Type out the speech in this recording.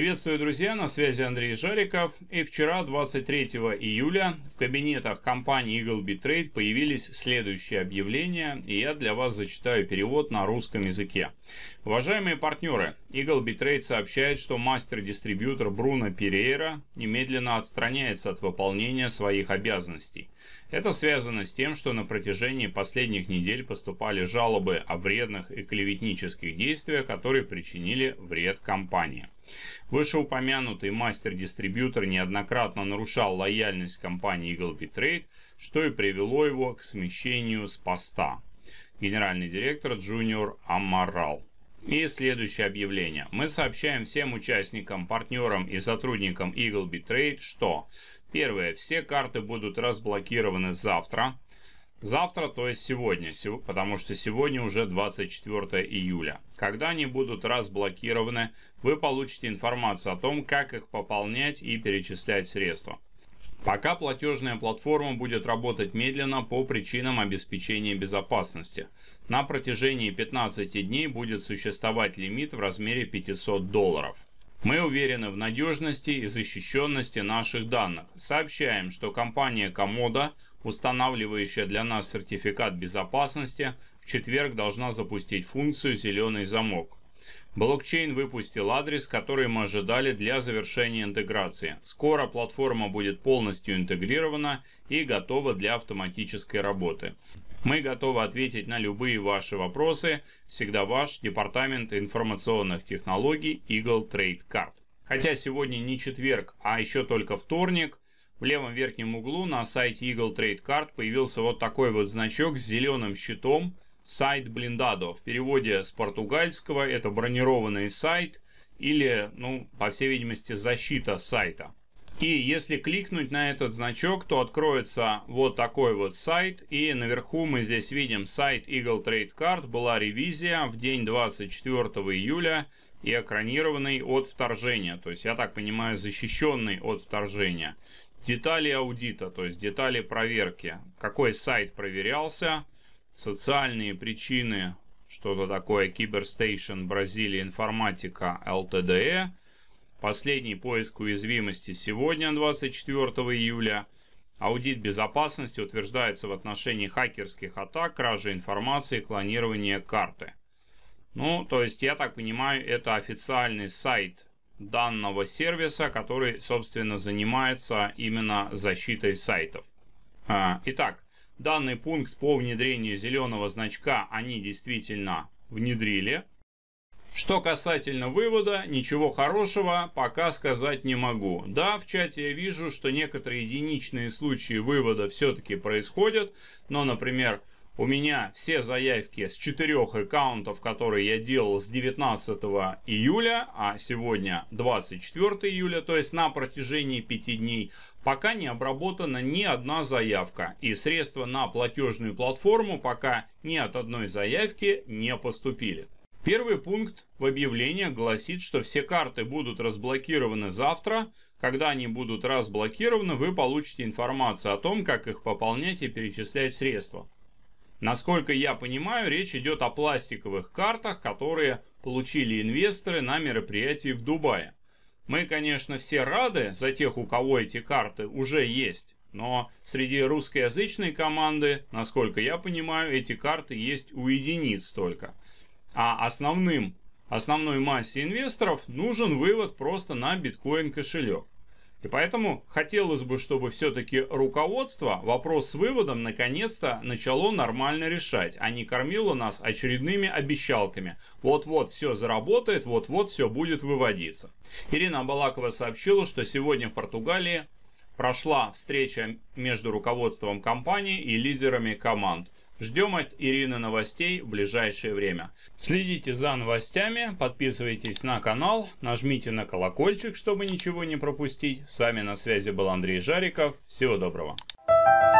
Приветствую, друзья, на связи Андрей Жариков. И вчера, 23 июля, в кабинетах компании Eagle Trade появились следующие объявления, и я для вас зачитаю перевод на русском языке. Уважаемые партнеры, Eagle Trade сообщает, что мастер-дистрибьютор Бруно Перейра немедленно отстраняется от выполнения своих обязанностей. Это связано с тем, что на протяжении последних недель поступали жалобы о вредных и клеветнических действиях, которые причинили вред компании. Вышеупомянутый мастер-дистрибьютор неоднократно нарушал лояльность компании Eagle Bitrate, что и привело его к смещению с поста. Генеральный директор Джуниор Амарал. И следующее объявление. Мы сообщаем всем участникам, партнерам и сотрудникам Eagle Bitrate, что Первое. Все карты будут разблокированы завтра. Завтра, то есть сегодня, потому что сегодня уже 24 июля. Когда они будут разблокированы, вы получите информацию о том, как их пополнять и перечислять средства. Пока платежная платформа будет работать медленно по причинам обеспечения безопасности. На протяжении 15 дней будет существовать лимит в размере 500 долларов. Мы уверены в надежности и защищенности наших данных. Сообщаем, что компания Комода – устанавливающая для нас сертификат безопасности, в четверг должна запустить функцию «зеленый замок». Блокчейн выпустил адрес, который мы ожидали для завершения интеграции. Скоро платформа будет полностью интегрирована и готова для автоматической работы. Мы готовы ответить на любые ваши вопросы. Всегда ваш Департамент информационных технологий Eagle Trade Card. Хотя сегодня не четверг, а еще только вторник, в левом верхнем углу на сайте Eagle Trade Card появился вот такой вот значок с зеленым щитом «Сайт Блиндадо». В переводе с португальского это бронированный сайт или, ну, по всей видимости, защита сайта. И если кликнуть на этот значок, то откроется вот такой вот сайт. И наверху мы здесь видим сайт Eagle Trade Card. Была ревизия в день 24 июля и экранированный от вторжения. То есть, я так понимаю, защищенный от вторжения. Детали аудита, то есть детали проверки. Какой сайт проверялся, социальные причины, что-то такое, Киберстейшн Бразилия Информатика ЛТДЭ, э. последний поиск уязвимости сегодня, 24 июля, Аудит безопасности утверждается в отношении хакерских атак, кражи информации, клонирования карты. Ну, то есть, я так понимаю, это официальный сайт данного сервиса, который, собственно, занимается именно защитой сайтов. А, итак, данный пункт по внедрению зеленого значка они действительно внедрили. Что касательно вывода, ничего хорошего пока сказать не могу. Да, в чате я вижу, что некоторые единичные случаи вывода все-таки происходят, но, например, у меня все заявки с четырех аккаунтов, которые я делал с 19 июля, а сегодня 24 июля, то есть на протяжении 5 дней, пока не обработана ни одна заявка. И средства на платежную платформу пока ни от одной заявки не поступили. Первый пункт в объявлении гласит, что все карты будут разблокированы завтра. Когда они будут разблокированы, вы получите информацию о том, как их пополнять и перечислять средства. Насколько я понимаю, речь идет о пластиковых картах, которые получили инвесторы на мероприятии в Дубае. Мы, конечно, все рады за тех, у кого эти карты уже есть, но среди русскоязычной команды, насколько я понимаю, эти карты есть у единиц только. А основным, основной массе инвесторов нужен вывод просто на биткоин кошелек. И поэтому хотелось бы, чтобы все-таки руководство вопрос с выводом наконец-то начало нормально решать, а не кормило нас очередными обещалками. Вот-вот все заработает, вот-вот все будет выводиться. Ирина Балакова сообщила, что сегодня в Португалии прошла встреча между руководством компании и лидерами команд. Ждем от Ирины новостей в ближайшее время. Следите за новостями, подписывайтесь на канал, нажмите на колокольчик, чтобы ничего не пропустить. С вами на связи был Андрей Жариков. Всего доброго. Thank you